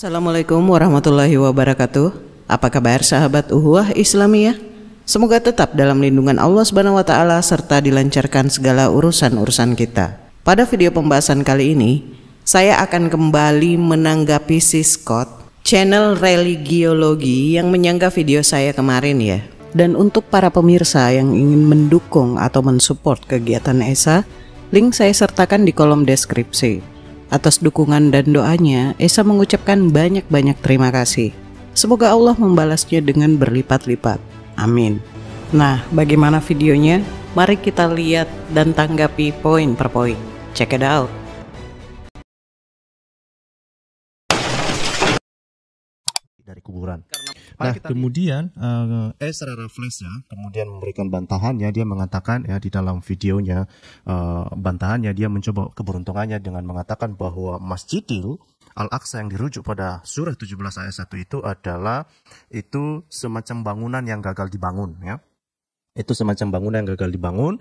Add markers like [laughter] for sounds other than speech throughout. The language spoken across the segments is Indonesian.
Assalamualaikum warahmatullahi wabarakatuh. Apa kabar sahabat Uhuah Islamiyah? Semoga tetap dalam lindungan Allah Subhanahu wa taala serta dilancarkan segala urusan-urusan kita. Pada video pembahasan kali ini, saya akan kembali menanggapi si Scott channel religiologi yang menyanggah video saya kemarin ya. Dan untuk para pemirsa yang ingin mendukung atau mensupport kegiatan ESA, link saya sertakan di kolom deskripsi. Atas dukungan dan doanya, Esa mengucapkan banyak-banyak terima kasih. Semoga Allah membalasnya dengan berlipat-lipat. Amin. Nah, bagaimana videonya? Mari kita lihat dan tanggapi poin per poin. Check it out. Dari kuburan. Mari nah, kemudian uh, eh, Ezra eh, refleks ya, kemudian memberikan bantahannya. Dia mengatakan ya di dalam videonya uh, bantahannya dia mencoba keberuntungannya dengan mengatakan bahwa Masjidil Al-Aqsa yang dirujuk pada surah 17 ayat 1 itu adalah itu semacam bangunan yang gagal dibangun ya. Itu semacam bangunan yang gagal dibangun.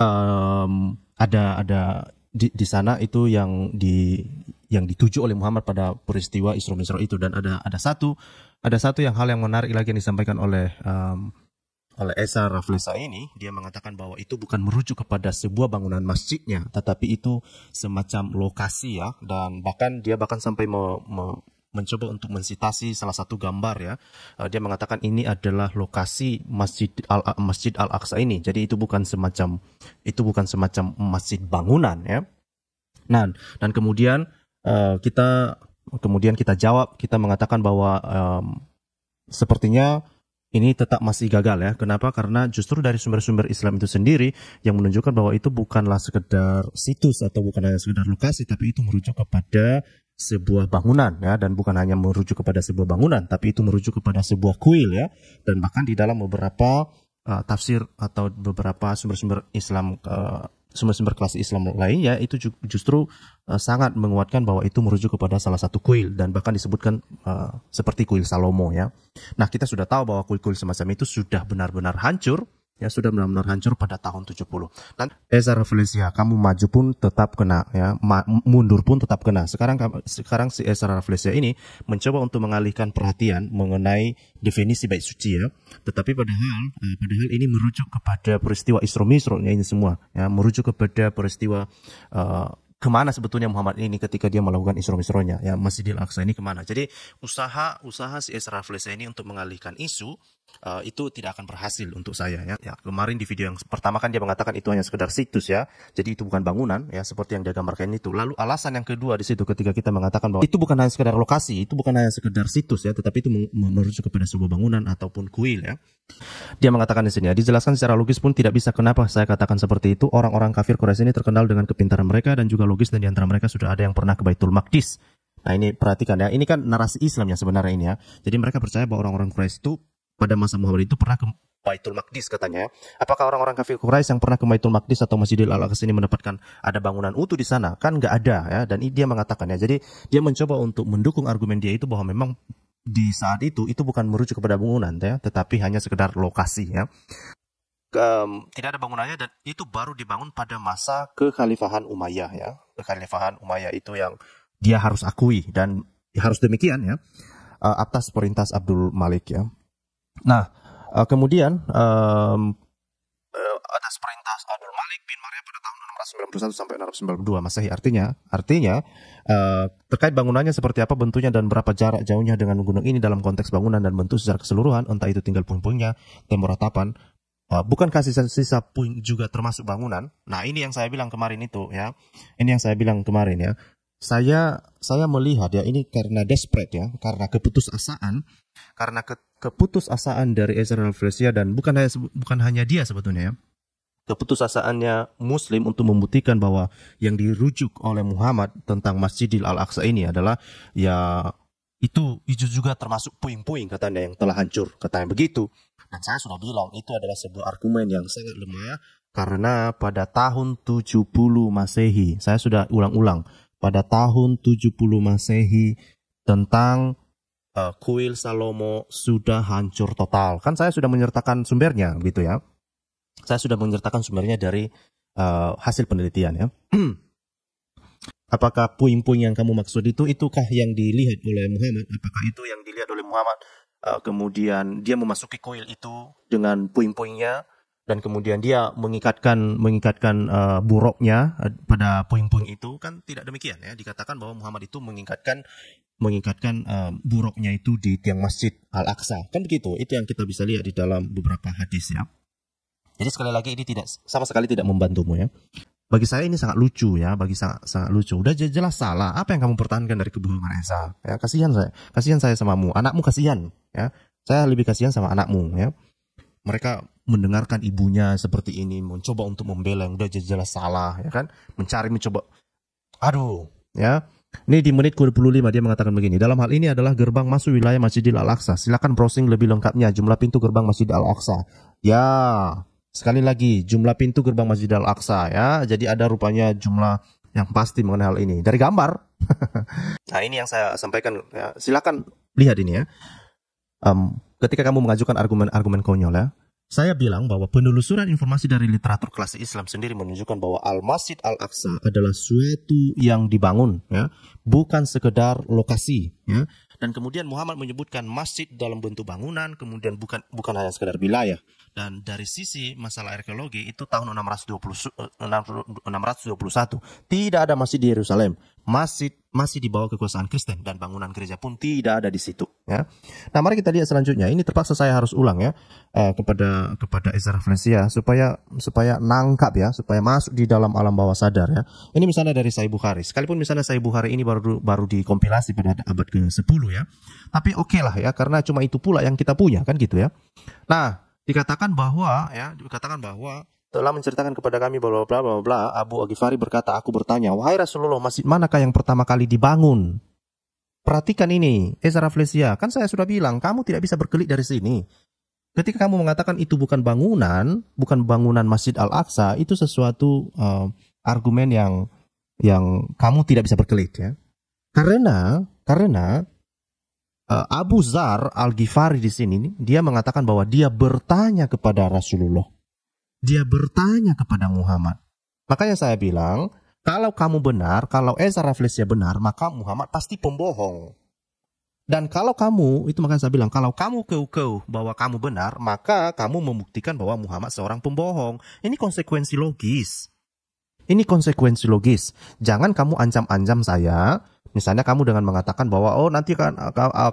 Um, ada ada di, di sana itu yang di yang dituju oleh Muhammad pada peristiwa Isra Mi'raj itu dan ada ada satu ada satu yang hal yang menarik lagi yang disampaikan oleh um, oleh Esa Raflesa ini dia mengatakan bahwa itu bukan merujuk kepada sebuah bangunan masjidnya tetapi itu semacam lokasi ya dan bahkan dia bahkan sampai me, me, mencoba untuk mensitasi salah satu gambar ya. Eh, dia mengatakan ini adalah lokasi Masjid Al Masjid Al Aqsa ini. Jadi itu bukan semacam itu bukan semacam masjid bangunan ya. Nah, dan kemudian uh, kita kemudian kita jawab, kita mengatakan bahwa um, sepertinya ini tetap masih gagal ya. Kenapa? Karena justru dari sumber-sumber Islam itu sendiri yang menunjukkan bahwa itu bukanlah sekedar situs atau bukan hanya sekedar lokasi, tapi itu merujuk kepada sebuah bangunan ya dan bukan hanya merujuk kepada sebuah bangunan tapi itu merujuk kepada sebuah kuil ya dan bahkan di dalam beberapa uh, tafsir atau beberapa sumber-sumber Islam sumber eh, sumber-sumber kelas Islam lain ya itu justru uh, sangat menguatkan bahwa itu merujuk kepada salah satu kuil dan bahkan disebutkan uh, seperti kuil Salomo ya. Nah, kita sudah tahu bahwa kuil-kuil semacam itu sudah benar-benar hancur ya sudah benar-benar hancur pada tahun 70. Dan nah, Esa Revelesia, kamu maju pun tetap kena ya, Ma mundur pun tetap kena. Sekarang sekarang si Ezra Revelesia ini mencoba untuk mengalihkan perhatian mengenai definisi baik suci ya. Tetapi padahal eh, padahal ini merujuk kepada peristiwa Isra Mi'raj ini semua ya, merujuk kepada peristiwa uh, kemana sebetulnya Muhammad ini ketika dia melakukan Isra Mi'rajnya ya Masjidil Aqsa ini kemana jadi usaha usaha si Ezra Flesia ini untuk mengalihkan isu uh, itu tidak akan berhasil untuk saya ya. ya. Kemarin di video yang pertama kan dia mengatakan itu hanya sekedar situs ya. Jadi itu bukan bangunan ya seperti yang dia gambarkan itu. Lalu alasan yang kedua di situ ketika kita mengatakan bahwa itu bukan hanya sekedar lokasi, itu bukan hanya sekedar situs ya, tetapi itu merujuk kepada sebuah bangunan ataupun kuil ya. Dia mengatakan di sini ya, dijelaskan secara logis pun tidak bisa kenapa saya katakan seperti itu. Orang-orang kafir Quraisy ini terkenal dengan kepintaran mereka dan juga logis dan di antara mereka sudah ada yang pernah ke Baitul Maqdis. Nah ini perhatikan ya, ini kan narasi Islam yang sebenarnya ini ya. Jadi mereka percaya bahwa orang-orang Quraisy itu pada masa Muhammad itu pernah ke Baitul Maqdis katanya. Apakah orang-orang kafir Quraisy yang pernah ke Baitul Maqdis atau Masjidil Al-Aqsa ini mendapatkan ada bangunan utuh di sana? Kan nggak ada ya. Dan dia mengatakan ya. Jadi dia mencoba untuk mendukung argumen dia itu bahwa memang di saat itu itu bukan merujuk kepada bangunan ya, tetapi hanya sekedar lokasi ya. Um, tidak ada bangunannya dan itu baru dibangun pada masa kekhalifahan Umayyah ya. Kekhalifahan Umayyah itu yang dia harus akui dan harus demikian ya. Uh, atas perintah Abdul Malik ya Nah, uh, kemudian um, uh, atas perintah Abdul Malik bin Maria pada tahun 691 sampai 692 Masehi. Artinya, artinya uh, terkait bangunannya seperti apa bentuknya dan berapa jarak jauhnya dengan gunung ini dalam konteks bangunan dan bentuk secara keseluruhan, entah itu tinggal puing-puingnya, tembok ratapan, uh, kasih sisa-sisa puing juga termasuk bangunan? Nah, ini yang saya bilang kemarin itu ya. Ini yang saya bilang kemarin ya saya saya melihat ya ini karena desperate ya, karena keputusasaan, karena ke, keputusasaan dari Israel Fresia dan bukan hanya bukan hanya dia sebetulnya ya. Keputusasaannya Muslim untuk membuktikan bahwa yang dirujuk oleh Muhammad tentang Masjidil Al-Aqsa ini adalah ya itu itu juga termasuk puing-puing katanya yang telah hancur katanya begitu dan saya sudah bilang itu adalah sebuah argumen yang sangat lemah karena pada tahun 70 Masehi saya sudah ulang-ulang pada tahun 70 Masehi tentang uh, kuil Salomo sudah hancur total. Kan saya sudah menyertakan sumbernya gitu ya. Saya sudah menyertakan sumbernya dari uh, hasil penelitian ya. [clears throat] Apakah puing-puing yang kamu maksud itu itukah yang dilihat oleh Muhammad? Apakah itu yang dilihat oleh Muhammad? Uh, kemudian dia memasuki kuil itu dengan puing-puingnya dan kemudian dia mengikatkan mengikatkan uh, buruknya eh, pada poin-poin itu kan tidak demikian ya dikatakan bahwa Muhammad itu mengikatkan mengikatkan uh, buruknya itu di tiang masjid Al Aqsa kan begitu itu yang kita bisa lihat di dalam beberapa hadis ya jadi sekali lagi ini tidak sama sekali tidak membantumu ya bagi saya ini sangat lucu ya bagi sangat sangat lucu udah jelas salah apa yang kamu pertahankan dari kebohongan Esa ya kasihan saya kasihan saya samamu anakmu kasihan ya saya lebih kasihan sama anakmu ya mereka mendengarkan ibunya seperti ini mencoba untuk membela yang udah jelas salah ya kan mencari mencoba aduh ya ini di menit 25 dia mengatakan begini dalam hal ini adalah gerbang masuk wilayah Masjidil Al-Aqsa silakan browsing lebih lengkapnya jumlah pintu gerbang Masjid Al-Aqsa ya sekali lagi jumlah pintu gerbang Masjid Al-Aqsa ya jadi ada rupanya jumlah yang pasti mengenai hal ini dari gambar [laughs] nah ini yang saya sampaikan ya. silakan lihat ini ya um, ketika kamu mengajukan argumen-argumen konyol ya, saya bilang bahwa penelusuran informasi dari literatur kelas Islam sendiri menunjukkan bahwa Al-Masjid Al-Aqsa adalah suatu yang dibangun ya, bukan sekedar lokasi ya. Dan kemudian Muhammad menyebutkan masjid dalam bentuk bangunan, kemudian bukan bukan hanya sekedar wilayah. Dan dari sisi masalah arkeologi itu tahun 620, 621 eh, tidak ada masjid di Yerusalem. Masjid masih di bawah kekuasaan Kristen dan bangunan gereja pun tidak ada di situ. Ya. Nah mari kita lihat selanjutnya. Ini terpaksa saya harus ulang ya eh, kepada kepada Ezra Francia supaya supaya nangkap ya supaya masuk di dalam alam bawah sadar ya. Ini misalnya dari Sahih Bukhari. Sekalipun misalnya Sahih Bukhari ini baru baru dikompilasi pada abad ke 10 ya. Tapi oke okay lah ya karena cuma itu pula yang kita punya kan gitu ya. Nah dikatakan bahwa ya dikatakan bahwa telah menceritakan kepada kami bla bla bla bla Abu Aghifari berkata aku bertanya wahai Rasulullah masjid manakah yang pertama kali dibangun perhatikan ini Ezra eh, Flesia kan saya sudah bilang kamu tidak bisa berkelit dari sini ketika kamu mengatakan itu bukan bangunan bukan bangunan Masjid Al Aqsa itu sesuatu uh, argumen yang yang kamu tidak bisa berkelit ya karena karena uh, Abu Zar Al Ghifari di sini dia mengatakan bahwa dia bertanya kepada Rasulullah dia bertanya kepada Muhammad. Makanya saya bilang, kalau kamu benar, kalau Ezra Rafflesnya benar, maka Muhammad pasti pembohong. Dan kalau kamu, itu makanya saya bilang, kalau kamu keu-keu bahwa kamu benar, maka kamu membuktikan bahwa Muhammad seorang pembohong. Ini konsekuensi logis. Ini konsekuensi logis. Jangan kamu ancam-ancam saya, misalnya kamu dengan mengatakan bahwa, oh nanti kan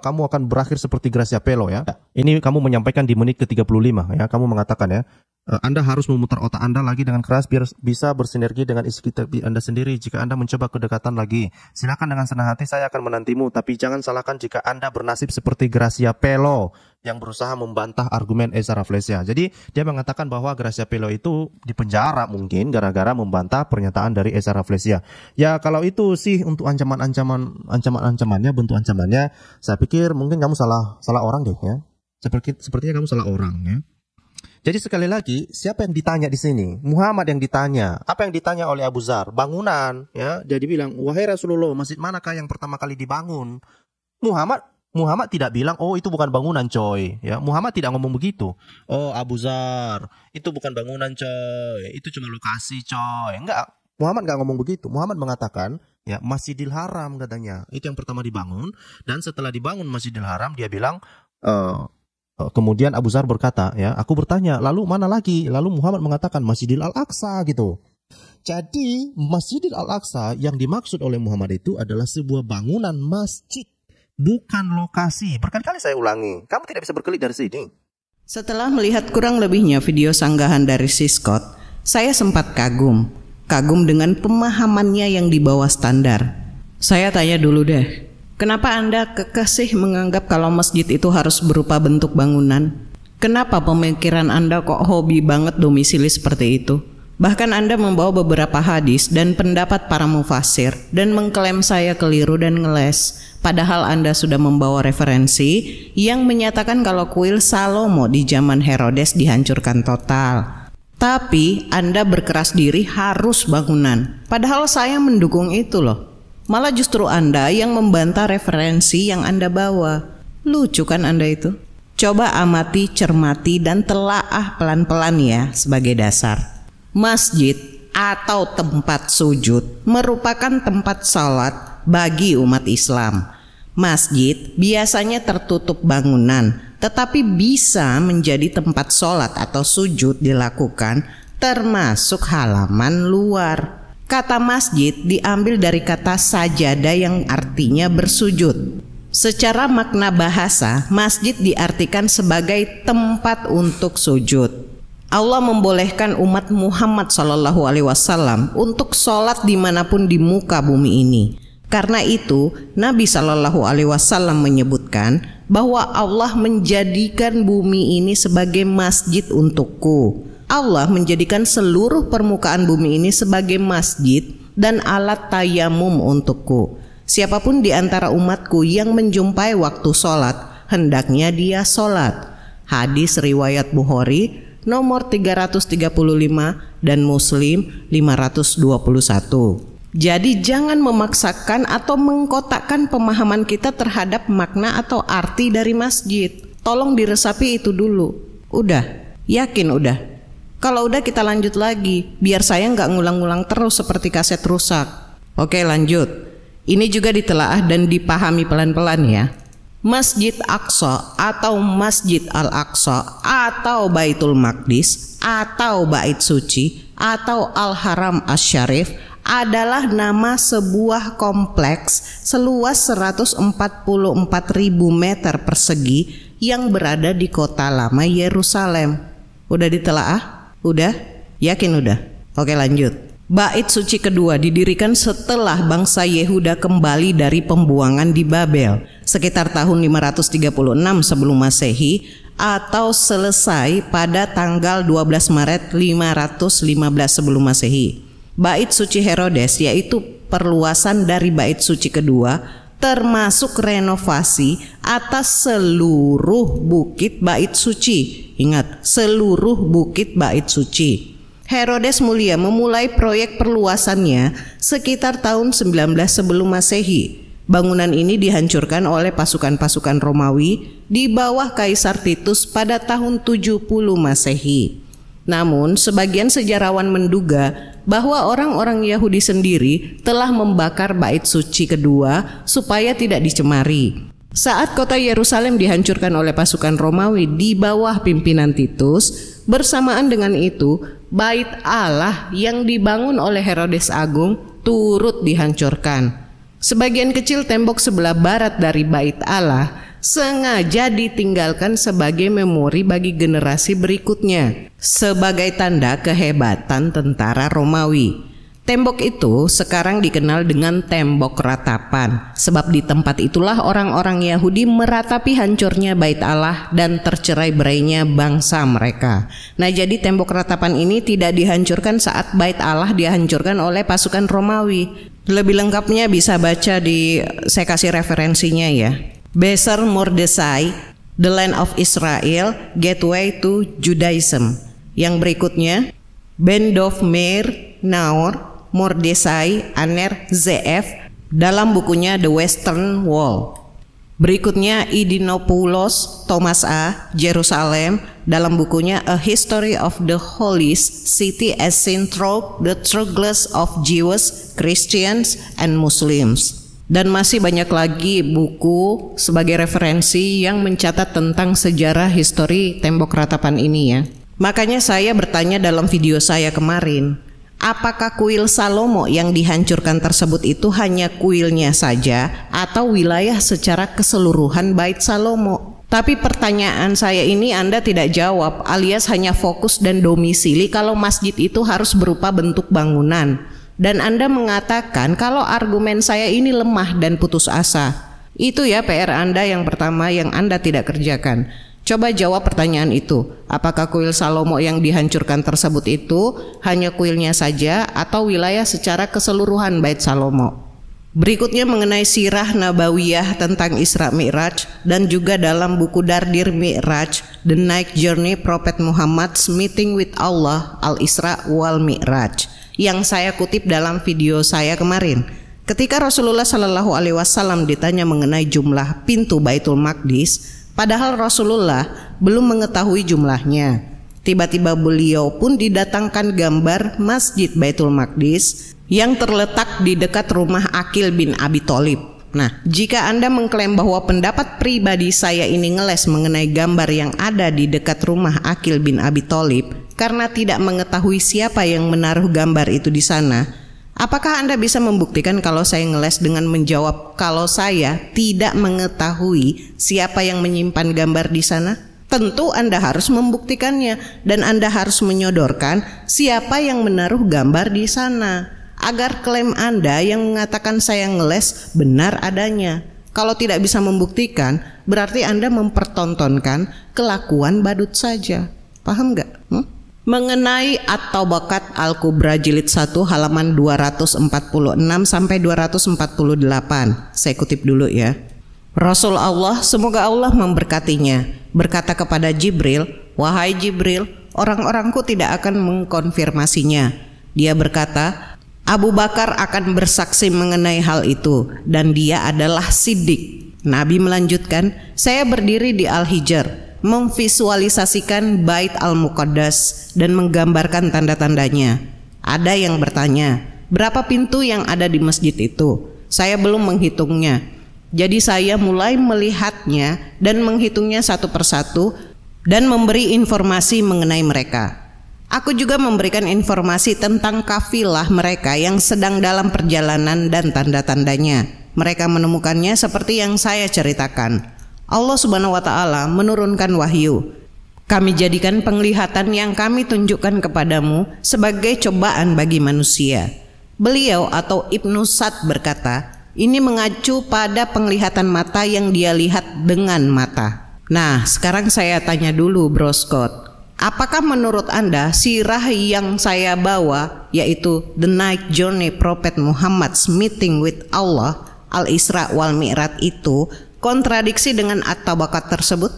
kamu akan berakhir seperti Gracia Pelo ya. Ini kamu menyampaikan di menit ke-35 ya, kamu mengatakan ya, Eh, Anda harus memutar otak Anda lagi dengan keras biar bisa bersinergi dengan isi kita Anda sendiri. Jika Anda mencoba kedekatan lagi, silakan dengan senang hati saya akan menantimu. Tapi jangan salahkan jika Anda bernasib seperti Gracia Pelo yang berusaha membantah argumen Ezra Raflesia. Jadi dia mengatakan bahwa Gracia Pelo itu dipenjara mungkin gara-gara membantah pernyataan dari Ezra Raflesia. Ya kalau itu sih untuk ancaman-ancaman ancaman-ancamannya bentuk ancamannya, saya pikir mungkin kamu salah salah orang deh ya. Seperti sepertinya kamu salah orang ya jadi sekali lagi, siapa yang ditanya di sini? Muhammad yang ditanya. Apa yang ditanya oleh Abu Zar? Bangunan, ya. Jadi bilang, "Wahai Rasulullah, masjid manakah yang pertama kali dibangun?" Muhammad Muhammad tidak bilang, "Oh, itu bukan bangunan, coy." Ya, Muhammad tidak ngomong begitu. "Oh, Abu Zar, itu bukan bangunan, coy. Itu cuma lokasi, coy." Enggak. Muhammad nggak ngomong begitu. Muhammad mengatakan, ya Masjidil Haram katanya. Itu yang pertama dibangun dan setelah dibangun Masjidil Haram dia bilang, uh, Eh, kemudian Abu Zar berkata, ya, aku bertanya, lalu mana lagi? Lalu Muhammad mengatakan Masjidil Al-Aqsa gitu. Jadi Masjidil Al-Aqsa yang dimaksud oleh Muhammad itu adalah sebuah bangunan masjid, bukan lokasi. Berkali-kali saya ulangi, kamu tidak bisa berkelit dari sini. Setelah melihat kurang lebihnya video sanggahan dari si Scott, saya sempat kagum. Kagum dengan pemahamannya yang di bawah standar. Saya tanya dulu deh, Kenapa Anda kekasih menganggap kalau masjid itu harus berupa bentuk bangunan? Kenapa pemikiran Anda kok hobi banget domisili seperti itu? Bahkan Anda membawa beberapa hadis dan pendapat para mufasir dan mengklaim saya keliru dan ngeles. Padahal Anda sudah membawa referensi yang menyatakan kalau kuil Salomo di zaman Herodes dihancurkan total. Tapi Anda berkeras diri harus bangunan. Padahal saya mendukung itu loh. Malah justru Anda yang membantah referensi yang Anda bawa. Lucu kan Anda itu? Coba amati, cermati, dan telaah pelan-pelan ya sebagai dasar. Masjid atau tempat sujud merupakan tempat salat bagi umat Islam. Masjid biasanya tertutup bangunan, tetapi bisa menjadi tempat salat atau sujud dilakukan termasuk halaman luar. Kata masjid diambil dari kata sajada yang artinya bersujud. Secara makna bahasa, masjid diartikan sebagai tempat untuk sujud. Allah membolehkan umat Muhammad Shallallahu Alaihi Wasallam untuk sholat dimanapun di muka bumi ini. Karena itu, Nabi Shallallahu Alaihi Wasallam menyebutkan bahwa Allah menjadikan bumi ini sebagai masjid untukku. Allah menjadikan seluruh permukaan bumi ini sebagai masjid dan alat tayamum untukku. Siapapun di antara umatku yang menjumpai waktu sholat, hendaknya dia sholat. Hadis riwayat Bukhari nomor 335 dan Muslim 521. Jadi jangan memaksakan atau mengkotakkan pemahaman kita terhadap makna atau arti dari masjid. Tolong diresapi itu dulu. Udah, yakin udah. Kalau udah kita lanjut lagi, biar saya nggak ngulang-ngulang terus seperti kaset rusak. Oke lanjut. Ini juga ditelaah dan dipahami pelan-pelan ya. Masjid Aqsa atau Masjid Al-Aqsa atau Baitul Maqdis atau Bait Suci atau Al-Haram Asy-Syarif adalah nama sebuah kompleks seluas 144.000 meter persegi yang berada di kota lama Yerusalem. Udah ditelaah? Udah? Yakin udah? Oke lanjut. Bait suci kedua didirikan setelah bangsa Yehuda kembali dari pembuangan di Babel sekitar tahun 536 sebelum Masehi atau selesai pada tanggal 12 Maret 515 sebelum Masehi. Bait suci Herodes yaitu perluasan dari bait suci kedua termasuk renovasi atas seluruh bukit bait suci. Ingat, seluruh bukit bait suci. Herodes Mulia memulai proyek perluasannya sekitar tahun 19 sebelum Masehi. Bangunan ini dihancurkan oleh pasukan-pasukan Romawi di bawah Kaisar Titus pada tahun 70 Masehi. Namun, sebagian sejarawan menduga bahwa orang-orang Yahudi sendiri telah membakar bait suci kedua supaya tidak dicemari. Saat kota Yerusalem dihancurkan oleh pasukan Romawi di bawah pimpinan Titus, bersamaan dengan itu, bait Allah yang dibangun oleh Herodes Agung turut dihancurkan. Sebagian kecil tembok sebelah barat dari bait Allah sengaja ditinggalkan sebagai memori bagi generasi berikutnya sebagai tanda kehebatan tentara Romawi. Tembok itu sekarang dikenal dengan tembok ratapan sebab di tempat itulah orang-orang Yahudi meratapi hancurnya bait Allah dan tercerai berainya bangsa mereka. Nah, jadi tembok ratapan ini tidak dihancurkan saat bait Allah dihancurkan oleh pasukan Romawi. Lebih lengkapnya bisa baca di saya kasih referensinya ya. Besar Mordesai, The Land of Israel, Gateway to Judaism. Yang berikutnya, Ben Dov Meir Naor Mordesai Aner ZF dalam bukunya The Western Wall. Berikutnya Idinopoulos Thomas A. Jerusalem dalam bukunya A History of the Holy City as seen the struggles of Jews, Christians, and Muslims dan masih banyak lagi buku sebagai referensi yang mencatat tentang sejarah histori tembok ratapan ini ya. Makanya saya bertanya dalam video saya kemarin, apakah kuil Salomo yang dihancurkan tersebut itu hanya kuilnya saja atau wilayah secara keseluruhan bait Salomo? Tapi pertanyaan saya ini Anda tidak jawab alias hanya fokus dan domisili kalau masjid itu harus berupa bentuk bangunan dan Anda mengatakan kalau argumen saya ini lemah dan putus asa. Itu ya PR Anda yang pertama yang Anda tidak kerjakan. Coba jawab pertanyaan itu. Apakah kuil Salomo yang dihancurkan tersebut itu hanya kuilnya saja atau wilayah secara keseluruhan Bait Salomo? Berikutnya mengenai sirah Nabawiyah tentang Isra Mi'raj dan juga dalam buku Dardir Mi'raj The Night Journey Prophet Muhammad's Meeting with Allah Al-Isra wal Mi'raj yang saya kutip dalam video saya kemarin. Ketika Rasulullah Shallallahu Alaihi Wasallam ditanya mengenai jumlah pintu Baitul Maqdis, padahal Rasulullah belum mengetahui jumlahnya. Tiba-tiba beliau pun didatangkan gambar Masjid Baitul Maqdis yang terletak di dekat rumah Akil bin Abi Thalib. Nah, jika Anda mengklaim bahwa pendapat pribadi saya ini ngeles mengenai gambar yang ada di dekat rumah Akil bin Abi Thalib, karena tidak mengetahui siapa yang menaruh gambar itu di sana. Apakah Anda bisa membuktikan kalau saya ngeles dengan menjawab kalau saya tidak mengetahui siapa yang menyimpan gambar di sana? Tentu Anda harus membuktikannya dan Anda harus menyodorkan siapa yang menaruh gambar di sana agar klaim Anda yang mengatakan saya ngeles benar adanya. Kalau tidak bisa membuktikan, berarti Anda mempertontonkan kelakuan badut saja. Paham nggak? Hmm? mengenai atau bakat Al-Kubra jilid 1 halaman 246 sampai 248. Saya kutip dulu ya. Rasul Allah, semoga Allah memberkatinya, berkata kepada Jibril, "Wahai Jibril, orang-orangku tidak akan mengkonfirmasinya." Dia berkata, "Abu Bakar akan bersaksi mengenai hal itu dan dia adalah sidik." Nabi melanjutkan, "Saya berdiri di Al-Hijr memvisualisasikan bait al mukaddas dan menggambarkan tanda-tandanya. Ada yang bertanya, berapa pintu yang ada di masjid itu? Saya belum menghitungnya. Jadi saya mulai melihatnya dan menghitungnya satu persatu dan memberi informasi mengenai mereka. Aku juga memberikan informasi tentang kafilah mereka yang sedang dalam perjalanan dan tanda-tandanya. Mereka menemukannya seperti yang saya ceritakan. Allah Subhanahu wa taala menurunkan wahyu. Kami jadikan penglihatan yang kami tunjukkan kepadamu sebagai cobaan bagi manusia. Beliau atau Ibnu Sad berkata, ini mengacu pada penglihatan mata yang dia lihat dengan mata. Nah, sekarang saya tanya dulu Bro Scott, apakah menurut Anda sirah yang saya bawa yaitu The Night Journey Prophet Muhammad's Meeting with Allah Al-Isra wal Mi'raj itu kontradiksi dengan at-tabakat tersebut?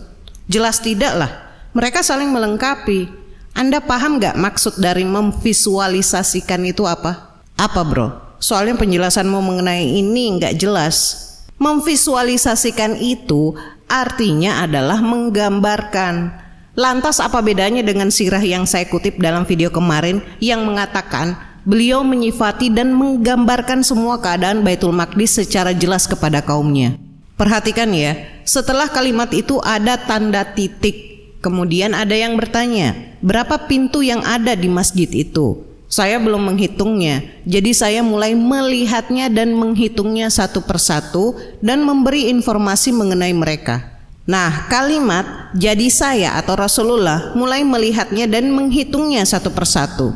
Jelas tidaklah. Mereka saling melengkapi. Anda paham gak maksud dari memvisualisasikan itu apa? Apa bro? Soalnya penjelasanmu mengenai ini nggak jelas. Memvisualisasikan itu artinya adalah menggambarkan. Lantas apa bedanya dengan sirah yang saya kutip dalam video kemarin yang mengatakan beliau menyifati dan menggambarkan semua keadaan Baitul Maqdis secara jelas kepada kaumnya. Perhatikan ya, setelah kalimat itu ada tanda titik. Kemudian ada yang bertanya, berapa pintu yang ada di masjid itu? Saya belum menghitungnya, jadi saya mulai melihatnya dan menghitungnya satu persatu dan memberi informasi mengenai mereka. Nah, kalimat "jadi saya" atau Rasulullah mulai melihatnya dan menghitungnya satu persatu.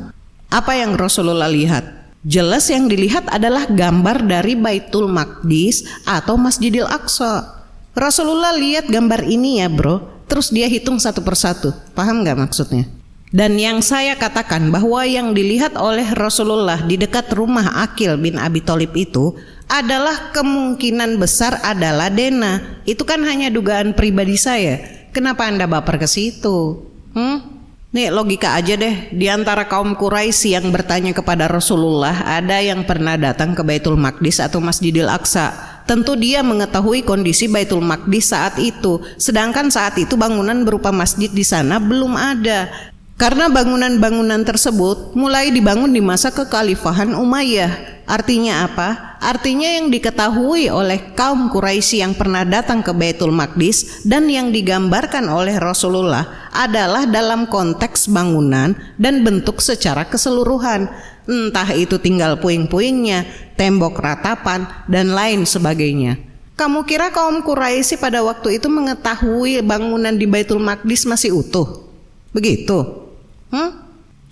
Apa yang Rasulullah lihat? Jelas yang dilihat adalah gambar dari Baitul Maqdis atau Masjidil Aqsa. Rasulullah lihat gambar ini ya bro, terus dia hitung satu persatu. Paham gak maksudnya? Dan yang saya katakan bahwa yang dilihat oleh Rasulullah di dekat rumah Akil bin Abi Thalib itu adalah kemungkinan besar adalah Dena. Itu kan hanya dugaan pribadi saya. Kenapa Anda baper ke situ? Hmm? Nih logika aja deh, di antara kaum Quraisy yang bertanya kepada Rasulullah, ada yang pernah datang ke Baitul Maqdis atau Masjidil Aqsa. Tentu dia mengetahui kondisi Baitul Maqdis saat itu, sedangkan saat itu bangunan berupa masjid di sana belum ada. Karena bangunan-bangunan tersebut mulai dibangun di masa kekhalifahan Umayyah. Artinya apa? Artinya yang diketahui oleh kaum Quraisy yang pernah datang ke Baitul Maqdis dan yang digambarkan oleh Rasulullah adalah dalam konteks bangunan dan bentuk secara keseluruhan. Entah itu tinggal puing-puingnya, tembok ratapan, dan lain sebagainya. Kamu kira kaum Quraisy pada waktu itu mengetahui bangunan di Baitul Maqdis masih utuh? Begitu. Hmm?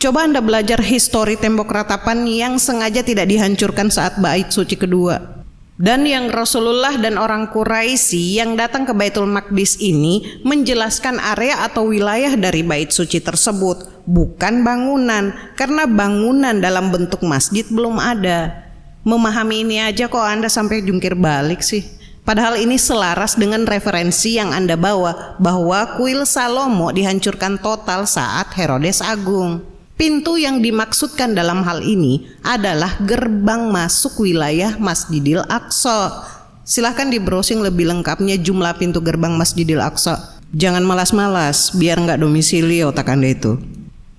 Coba Anda belajar histori tembok ratapan yang sengaja tidak dihancurkan saat bait suci kedua. Dan yang Rasulullah dan orang Quraisy yang datang ke Baitul Maqdis ini menjelaskan area atau wilayah dari bait suci tersebut, bukan bangunan, karena bangunan dalam bentuk masjid belum ada. Memahami ini aja kok Anda sampai jungkir balik sih. Padahal ini selaras dengan referensi yang Anda bawa bahwa kuil Salomo dihancurkan total saat Herodes Agung. Pintu yang dimaksudkan dalam hal ini adalah gerbang masuk wilayah Masjidil Aqsa. Silahkan di browsing lebih lengkapnya jumlah pintu gerbang Masjidil Aqsa. Jangan malas-malas, biar nggak domisili otak Anda itu.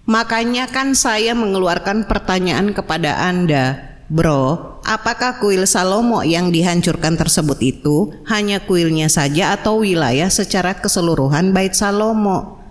Makanya kan saya mengeluarkan pertanyaan kepada Anda. Bro, apakah kuil Salomo yang dihancurkan tersebut itu hanya kuilnya saja atau wilayah secara keseluruhan Bait Salomo?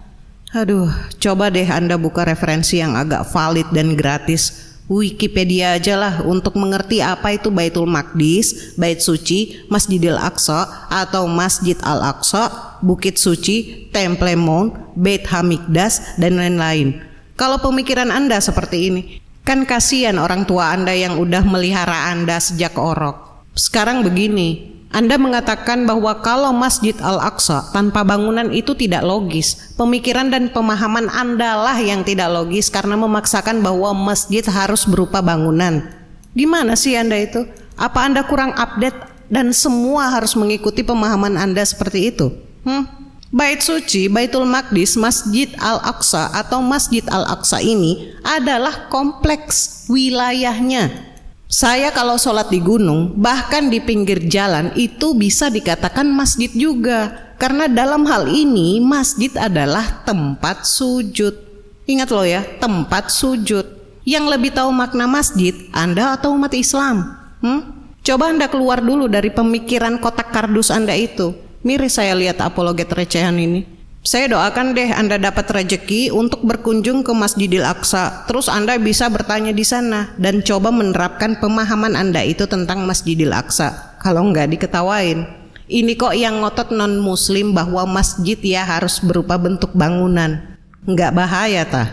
Aduh, coba deh Anda buka referensi yang agak valid dan gratis. Wikipedia aja lah untuk mengerti apa itu Baitul Maqdis, Bait Suci, Masjidil Aqsa atau Masjid Al-Aqsa, Bukit Suci, Temple Mount, Bait Hamikdas, dan lain-lain. Kalau pemikiran Anda seperti ini, kan kasihan orang tua Anda yang udah melihara Anda sejak orok. Sekarang begini, anda mengatakan bahwa kalau Masjid Al-Aqsa tanpa bangunan itu tidak logis. Pemikiran dan pemahaman Anda lah yang tidak logis karena memaksakan bahwa masjid harus berupa bangunan. Gimana sih Anda itu? Apa Anda kurang update dan semua harus mengikuti pemahaman Anda seperti itu? Hmm? Bait suci, Baitul Maqdis, Masjid Al-Aqsa atau Masjid Al-Aqsa ini adalah kompleks wilayahnya saya kalau sholat di gunung, bahkan di pinggir jalan itu bisa dikatakan masjid juga. Karena dalam hal ini masjid adalah tempat sujud. Ingat loh ya, tempat sujud. Yang lebih tahu makna masjid, Anda atau umat Islam? Hmm? Coba Anda keluar dulu dari pemikiran kotak kardus Anda itu. Miris saya lihat apologet recehan ini. Saya doakan deh Anda dapat rejeki untuk berkunjung ke Masjidil Aqsa. Terus Anda bisa bertanya di sana dan coba menerapkan pemahaman Anda itu tentang Masjidil Aqsa. Kalau nggak diketawain. Ini kok yang ngotot non-muslim bahwa masjid ya harus berupa bentuk bangunan. Nggak bahaya tah.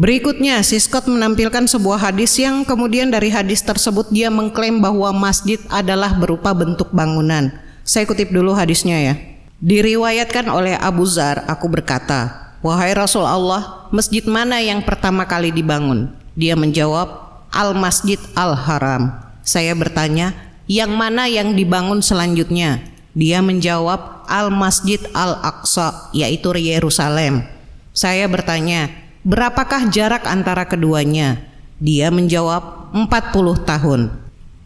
Berikutnya, si Scott menampilkan sebuah hadis yang kemudian dari hadis tersebut dia mengklaim bahwa masjid adalah berupa bentuk bangunan. Saya kutip dulu hadisnya ya. Diriwayatkan oleh Abu Zar, aku berkata, Wahai Rasul Allah, masjid mana yang pertama kali dibangun? Dia menjawab, Al-Masjid Al-Haram. Saya bertanya, yang mana yang dibangun selanjutnya? Dia menjawab, Al-Masjid Al-Aqsa, yaitu Yerusalem. Saya bertanya, berapakah jarak antara keduanya? Dia menjawab, 40 tahun.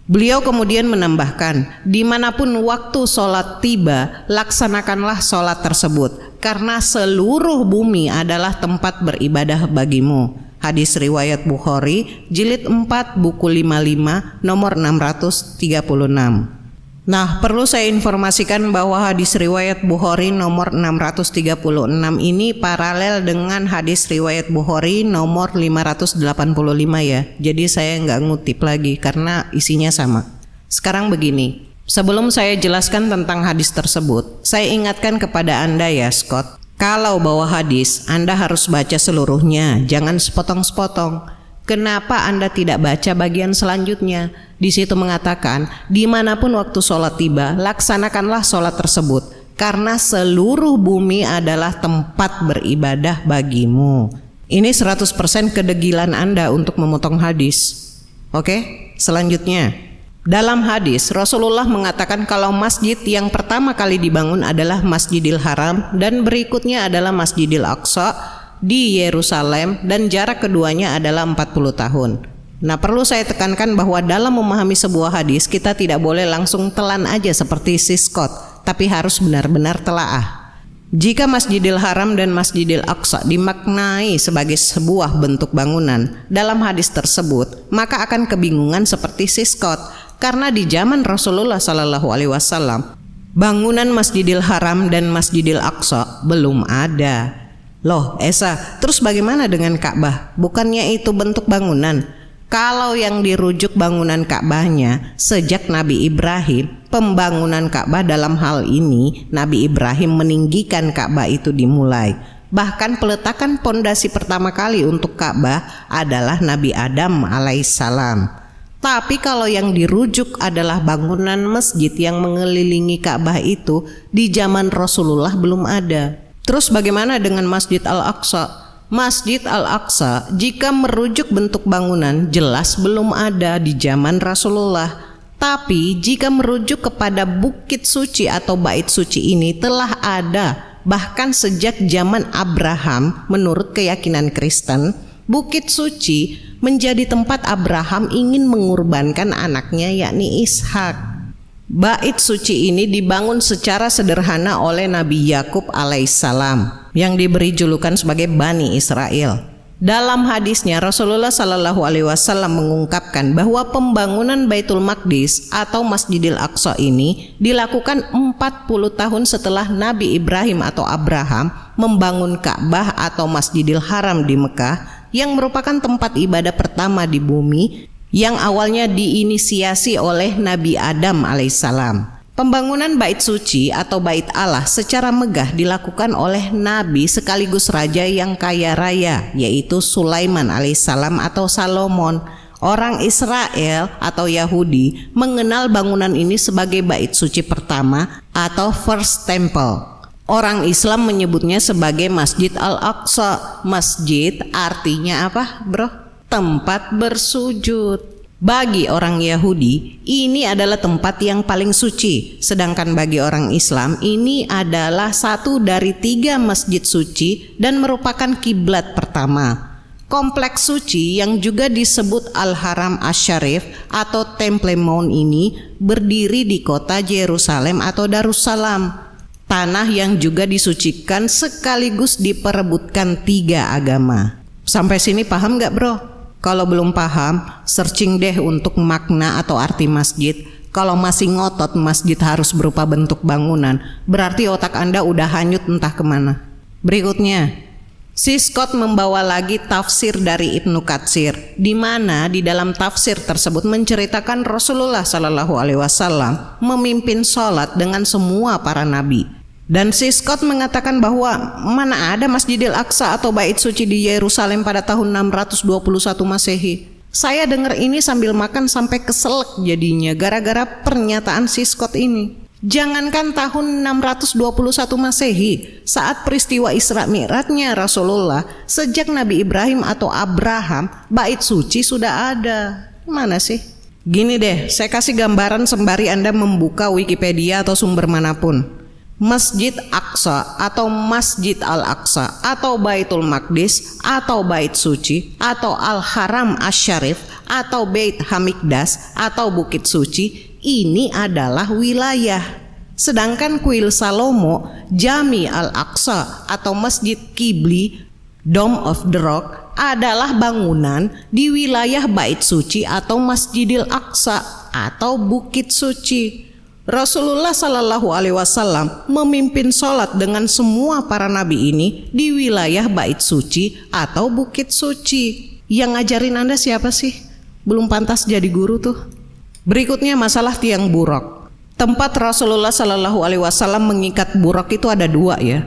Beliau kemudian menambahkan, dimanapun waktu sholat tiba, laksanakanlah sholat tersebut, karena seluruh bumi adalah tempat beribadah bagimu. Hadis Riwayat Bukhari, Jilid 4, Buku 55, nomor 636. Nah, perlu saya informasikan bahwa hadis riwayat Bukhari nomor 636 ini paralel dengan hadis riwayat Bukhari nomor 585 ya. Jadi saya nggak ngutip lagi karena isinya sama. Sekarang begini, sebelum saya jelaskan tentang hadis tersebut, saya ingatkan kepada Anda ya Scott, kalau bawa hadis, Anda harus baca seluruhnya, jangan sepotong-sepotong. Kenapa Anda tidak baca bagian selanjutnya? Di situ mengatakan, dimanapun waktu sholat tiba, laksanakanlah sholat tersebut. Karena seluruh bumi adalah tempat beribadah bagimu. Ini 100% kedegilan Anda untuk memotong hadis. Oke, selanjutnya. Dalam hadis, Rasulullah mengatakan kalau masjid yang pertama kali dibangun adalah Masjidil Haram dan berikutnya adalah Masjidil Aqsa di Yerusalem dan jarak keduanya adalah 40 tahun. Nah, perlu saya tekankan bahwa dalam memahami sebuah hadis kita tidak boleh langsung telan aja seperti si Scott, tapi harus benar-benar telaah. Jika Masjidil Haram dan Masjidil Aqsa dimaknai sebagai sebuah bentuk bangunan dalam hadis tersebut, maka akan kebingungan seperti si Scott karena di zaman Rasulullah Shallallahu alaihi wasallam bangunan Masjidil Haram dan Masjidil Aqsa belum ada. Loh, Esa, terus bagaimana dengan Ka'bah? Bukannya itu bentuk bangunan? Kalau yang dirujuk bangunan Ka'bahnya sejak Nabi Ibrahim, pembangunan Ka'bah dalam hal ini Nabi Ibrahim meninggikan Ka'bah itu dimulai. Bahkan peletakan pondasi pertama kali untuk Ka'bah adalah Nabi Adam alaihissalam. Tapi kalau yang dirujuk adalah bangunan masjid yang mengelilingi Ka'bah itu di zaman Rasulullah belum ada. Terus bagaimana dengan Masjid Al-Aqsa? Masjid Al-Aqsa jika merujuk bentuk bangunan jelas belum ada di zaman Rasulullah. Tapi jika merujuk kepada bukit suci atau bait suci ini telah ada bahkan sejak zaman Abraham menurut keyakinan Kristen Bukit suci menjadi tempat Abraham ingin mengorbankan anaknya yakni Ishak. Bait suci ini dibangun secara sederhana oleh Nabi Yakub alaihissalam yang diberi julukan sebagai Bani Israel. Dalam hadisnya Rasulullah Shallallahu Alaihi Wasallam mengungkapkan bahwa pembangunan Baitul Maqdis atau Masjidil Aqsa ini dilakukan 40 tahun setelah Nabi Ibrahim atau Abraham membangun Ka'bah atau Masjidil Haram di Mekah yang merupakan tempat ibadah pertama di bumi yang awalnya diinisiasi oleh Nabi Adam alaihissalam. Pembangunan bait suci atau bait Allah secara megah dilakukan oleh nabi sekaligus raja yang kaya raya yaitu Sulaiman alaihissalam atau Salomon. Orang Israel atau Yahudi mengenal bangunan ini sebagai bait suci pertama atau first temple. Orang Islam menyebutnya sebagai Masjid Al-Aqsa. Masjid artinya apa, Bro? tempat bersujud. Bagi orang Yahudi, ini adalah tempat yang paling suci, sedangkan bagi orang Islam, ini adalah satu dari tiga masjid suci dan merupakan kiblat pertama. Kompleks suci yang juga disebut Al-Haram Asyarif atau Temple Mount ini berdiri di kota Yerusalem atau Darussalam, tanah yang juga disucikan sekaligus diperebutkan tiga agama. Sampai sini paham gak bro? Kalau belum paham, searching deh untuk makna atau arti masjid. Kalau masih ngotot masjid harus berupa bentuk bangunan, berarti otak Anda udah hanyut entah kemana. Berikutnya, Si Scott membawa lagi tafsir dari Ibnu Katsir, di mana di dalam tafsir tersebut menceritakan Rasulullah Shallallahu Alaihi Wasallam memimpin sholat dengan semua para nabi. Dan si Scott mengatakan bahwa mana ada Masjidil Aqsa atau Bait Suci di Yerusalem pada tahun 621 Masehi. Saya dengar ini sambil makan sampai keselak jadinya gara-gara pernyataan si Scott ini. Jangankan tahun 621 Masehi, saat peristiwa Isra Mi'rajnya Rasulullah, sejak Nabi Ibrahim atau Abraham, bait suci sudah ada. Mana sih? Gini deh, saya kasih gambaran sembari Anda membuka Wikipedia atau sumber manapun. Masjid Aqsa atau Masjid Al-Aqsa atau Baitul Maqdis atau Bait Suci atau Al-Haram Asy-Syarif atau Bait Hamikdas atau Bukit Suci ini adalah wilayah. Sedangkan kuil Salomo, Jami Al-Aqsa atau Masjid Kibli, Dome of the Rock adalah bangunan di wilayah Bait Suci atau Masjidil Aqsa atau Bukit Suci. Rasulullah Shallallahu Alaihi Wasallam memimpin sholat dengan semua para nabi ini di wilayah bait suci atau bukit suci. Yang ngajarin anda siapa sih? Belum pantas jadi guru tuh. Berikutnya masalah tiang buruk. Tempat Rasulullah Shallallahu Alaihi Wasallam mengikat buruk itu ada dua ya.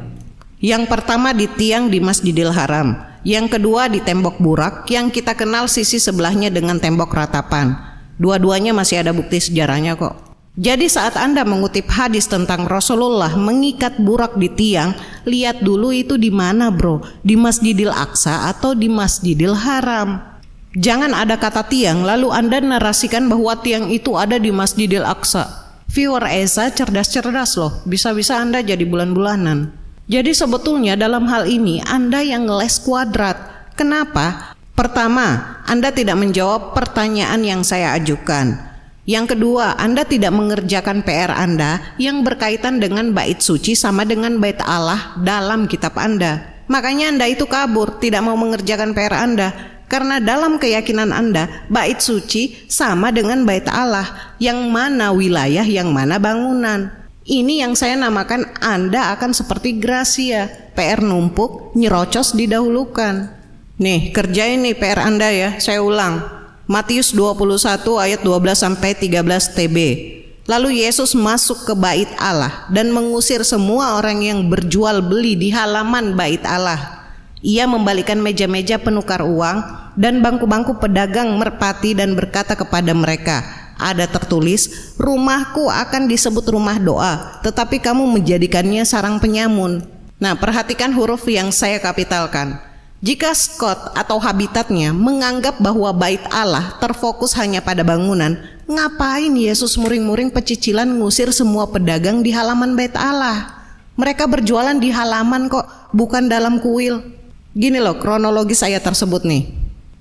Yang pertama di tiang di Masjidil Haram, yang kedua di tembok burak yang kita kenal sisi sebelahnya dengan tembok ratapan. Dua-duanya masih ada bukti sejarahnya kok. Jadi saat Anda mengutip hadis tentang Rasulullah mengikat burak di tiang, lihat dulu itu di mana bro, di Masjidil Aqsa atau di Masjidil Haram. Jangan ada kata tiang lalu Anda narasikan bahwa tiang itu ada di Masjidil Aqsa. Viewer Esa cerdas-cerdas loh, bisa-bisa Anda jadi bulan-bulanan. Jadi sebetulnya dalam hal ini Anda yang ngeles kuadrat. Kenapa? Pertama, Anda tidak menjawab pertanyaan yang saya ajukan. Yang kedua, Anda tidak mengerjakan PR Anda yang berkaitan dengan bait suci sama dengan bait Allah dalam kitab Anda. Makanya Anda itu kabur, tidak mau mengerjakan PR Anda. Karena dalam keyakinan Anda, bait suci sama dengan bait Allah, yang mana wilayah, yang mana bangunan. Ini yang saya namakan Anda akan seperti Gracia, PR numpuk, nyerocos didahulukan. Nih, kerjain nih PR Anda ya, saya ulang. Matius 21 ayat 12 sampai 13 TB. Lalu Yesus masuk ke bait Allah dan mengusir semua orang yang berjual beli di halaman bait Allah. Ia membalikkan meja-meja penukar uang dan bangku-bangku pedagang merpati dan berkata kepada mereka, ada tertulis, rumahku akan disebut rumah doa, tetapi kamu menjadikannya sarang penyamun. Nah, perhatikan huruf yang saya kapitalkan. Jika Scott atau habitatnya menganggap bahwa bait Allah terfokus hanya pada bangunan, ngapain Yesus muring-muring pecicilan ngusir semua pedagang di halaman bait Allah? Mereka berjualan di halaman kok, bukan dalam kuil. Gini loh kronologi saya tersebut nih.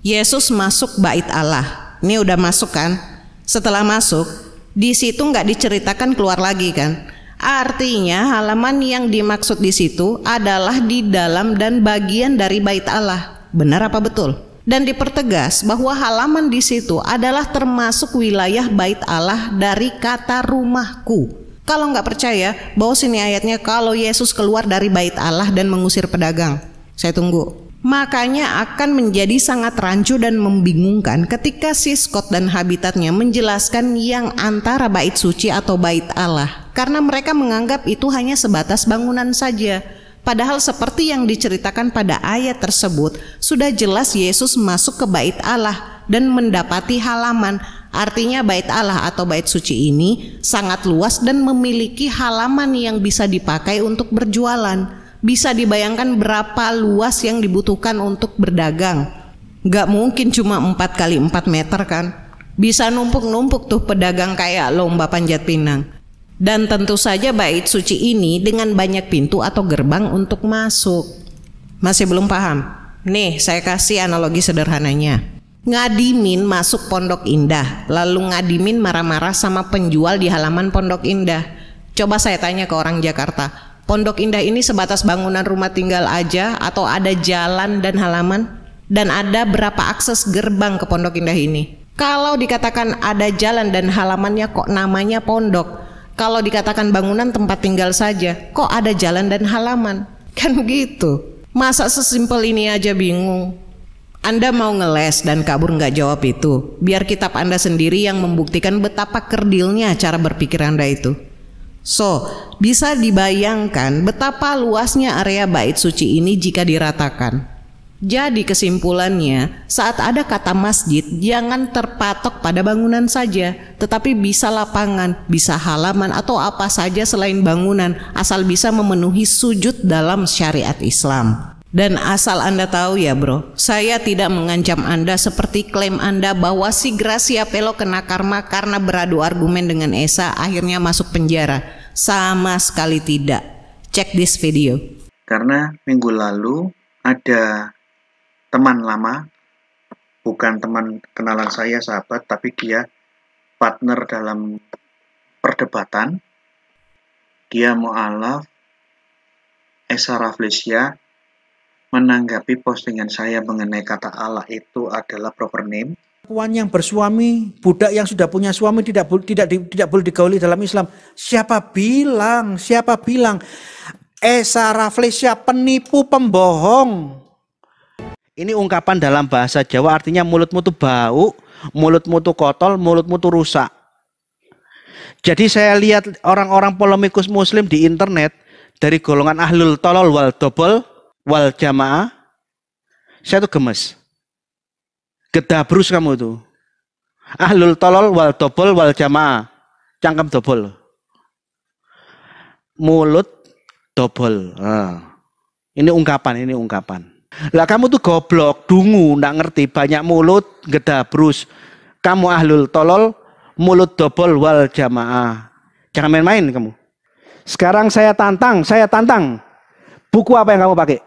Yesus masuk bait Allah. Ini udah masuk kan? Setelah masuk, di situ nggak diceritakan keluar lagi kan? Artinya halaman yang dimaksud di situ adalah di dalam dan bagian dari bait Allah. Benar apa betul? Dan dipertegas bahwa halaman di situ adalah termasuk wilayah bait Allah dari kata rumahku. Kalau nggak percaya, bawa sini ayatnya kalau Yesus keluar dari bait Allah dan mengusir pedagang. Saya tunggu makanya akan menjadi sangat rancu dan membingungkan ketika si Scott dan habitatnya menjelaskan yang antara bait suci atau bait Allah karena mereka menganggap itu hanya sebatas bangunan saja. Padahal seperti yang diceritakan pada ayat tersebut, sudah jelas Yesus masuk ke bait Allah dan mendapati halaman. Artinya bait Allah atau bait suci ini sangat luas dan memiliki halaman yang bisa dipakai untuk berjualan bisa dibayangkan berapa luas yang dibutuhkan untuk berdagang. Gak mungkin cuma 4 kali 4 meter kan. Bisa numpuk-numpuk tuh pedagang kayak lomba panjat pinang. Dan tentu saja bait suci ini dengan banyak pintu atau gerbang untuk masuk. Masih belum paham? Nih, saya kasih analogi sederhananya. Ngadimin masuk Pondok Indah, lalu ngadimin marah-marah sama penjual di halaman Pondok Indah. Coba saya tanya ke orang Jakarta, Pondok Indah ini sebatas bangunan rumah tinggal aja atau ada jalan dan halaman? Dan ada berapa akses gerbang ke Pondok Indah ini? Kalau dikatakan ada jalan dan halamannya kok namanya pondok? Kalau dikatakan bangunan tempat tinggal saja, kok ada jalan dan halaman? [laughs] Kan begitu. Masa sesimpel ini aja bingung? Anda mau ngeles dan kabur nggak jawab itu. Biar kitab Anda sendiri yang membuktikan betapa kerdilnya cara berpikir Anda itu. So, bisa dibayangkan betapa luasnya area bait suci ini jika diratakan. Jadi kesimpulannya, saat ada kata masjid, jangan terpatok pada bangunan saja, tetapi bisa lapangan, bisa halaman atau apa saja selain bangunan, asal bisa memenuhi sujud dalam syariat Islam. Dan asal Anda tahu ya bro, saya tidak mengancam Anda seperti klaim Anda bahwa si Gracia Pelo kena karma karena beradu argumen dengan Esa akhirnya masuk penjara. Sama sekali tidak. Cek this video. Karena minggu lalu ada teman lama, bukan teman kenalan saya sahabat, tapi dia partner dalam perdebatan. Dia mau mu'alaf Esa Raflesia menanggapi postingan saya mengenai kata Allah itu adalah proper name. Perempuan yang bersuami, budak yang sudah punya suami tidak tidak tidak boleh digauli dalam Islam. Siapa bilang? Siapa bilang? Eh, Esa Raflesia penipu pembohong. Ini ungkapan dalam bahasa Jawa artinya mulutmu tuh bau, mulutmu tuh kotor, mulutmu tuh rusak. Jadi saya lihat orang-orang polemikus muslim di internet dari golongan ahlul tolol wal double wal jamaah, saya tuh gemes. Gedabrus kamu tuh. Ahlul tolol wal dobol wal jamaah. Cangkem dobol. Mulut dobol. Ah. Ini ungkapan, ini ungkapan. Lah kamu tuh goblok, dungu, ndak ngerti. Banyak mulut, gedabrus. Kamu ahlul tolol, mulut dobol wal jamaah. Jangan main-main kamu. Sekarang saya tantang, saya tantang. Buku apa yang kamu pakai?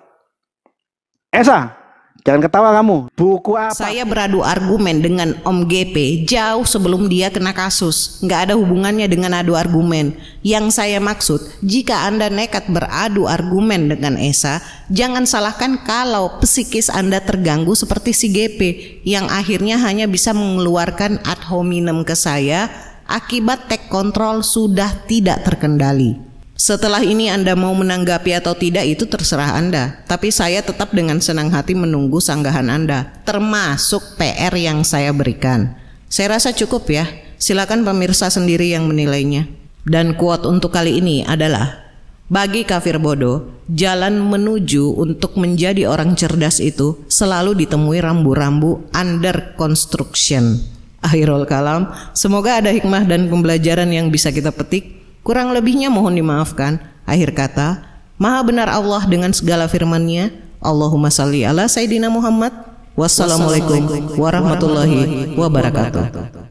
Esa, jangan ketawa kamu. Buku apa? Saya beradu argumen dengan Om GP jauh sebelum dia kena kasus. Nggak ada hubungannya dengan adu argumen. Yang saya maksud, jika Anda nekat beradu argumen dengan Esa, jangan salahkan kalau psikis Anda terganggu seperti si GP yang akhirnya hanya bisa mengeluarkan ad hominem ke saya akibat tek kontrol sudah tidak terkendali. Setelah ini Anda mau menanggapi atau tidak itu terserah Anda. Tapi saya tetap dengan senang hati menunggu sanggahan Anda, termasuk PR yang saya berikan. Saya rasa cukup ya. Silakan pemirsa sendiri yang menilainya. Dan quote untuk kali ini adalah bagi kafir bodoh, jalan menuju untuk menjadi orang cerdas itu selalu ditemui rambu-rambu under construction. Akhirul kalam, semoga ada hikmah dan pembelajaran yang bisa kita petik Kurang lebihnya mohon dimaafkan. Akhir kata, Maha benar Allah dengan segala firman-Nya. Allahumma salli ala Sayyidina Muhammad. Wassalamualaikum warahmatullahi wabarakatuh.